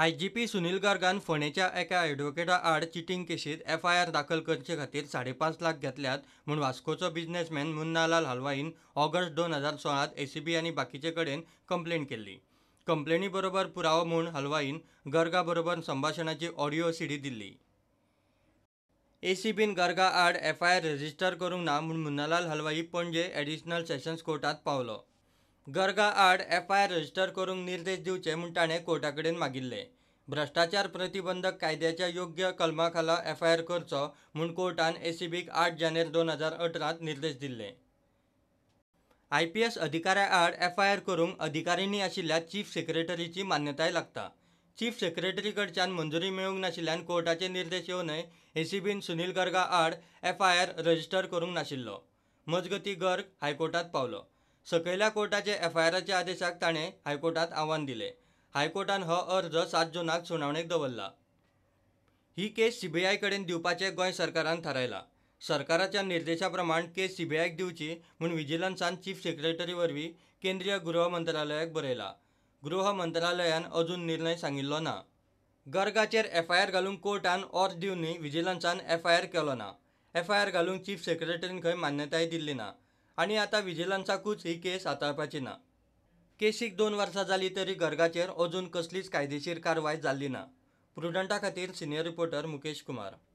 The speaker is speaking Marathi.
आय जी पी सुनील गार्गान फोंडेच्या एका ॲडव्होकेटा आड चिटींग केशीत एफ आय आर दाखल करचे खातीर साडेपाच लाख घेतल्यात म्हूण वास्कोचो बिझनेसमॅन मुन्नालाल हलवाईन ऑगस्ट दोन हजार सोळांत एसीबी आनी बाकीचे कडेन कंप्लेंट केल्ली कंप्लेनी बरोबर पुरावो म्हूण हलवाईन गर्गा बरोबर संभाशणाची ऑडिओ सीडी दिल्ली एसीबीन बीन गर्गा आड एफ आय आर रजिस्टर करूंक ना म्हूण मुन्नालाल हलवाई पणजे एडिशनल सेशन्स कोर्टात पावलो गर्गा आड एफ आय आर रजिस्टर करूंक निर्देश दिवचे म्हूण ताणें कोर्टा मागिल्ले भ्रश्टाचार प्रतिबंधक कायद्याच्या योग्य कलमा खाला एफ आय आर करचो म्हूण कोर्टान एसीबीक आठ जानेर दोन हजार अठरात निर्देश दिल्ले आय पी एस अधिकाऱ्या आड एफ आय आर करूंक अधिकारिणी आशिल्ल्या चीफ सेक्रेटरीची मान्यताय लागता चीफ सेक्रेटरी कडच्यान मंजुरी मेळूंक नाशिल्ल्यान कोर्टाचे निर्देश येवनय एसीबीन सुनील गर्गा आड एफ आय आर रजिस्टर करूंक नाशिल्लो मजगती गर्ग हायकोर्टात पावलो सकयल्या कोर्टाचे एफआयआराच्या आदेशाक ताणें हायकोर्टांत आव्हान दिलें हायकोर्टान हो अर्ज सात जुनाक सुनावणेक दवरला ही केस सीबीआय कडेन दिवपाचें गोंय सरकारान थारायलां सरकाराच्या निर्देशा प्रमाण केस सीबीआयक दिवची म्हूण विजिलन्सान चीफ सेक्रेटरी वरवीं केंद्रीय गृह मंत्रालयाक बरयला गृह मंत्रालयान अजून निर्णय सांगिल्लो ना गर्गाचेर आर घालूंक कोर्टान अर्ज दिवन विजिलन्सान आर केलो ना आर घालूंक चीफ सेक्रेटरीन खंय मान्यताय दिल्ली ना आणि आता कूच ही केस हाताळपाची ना केसीक दोन वर्सां जाली तरी गर्गाचेर अजून कसलीच कायदेशीर कारवाय जाल्ली ना प्रुडंटा खातीर सिनियर रिपोर्टर मुकेश कुमार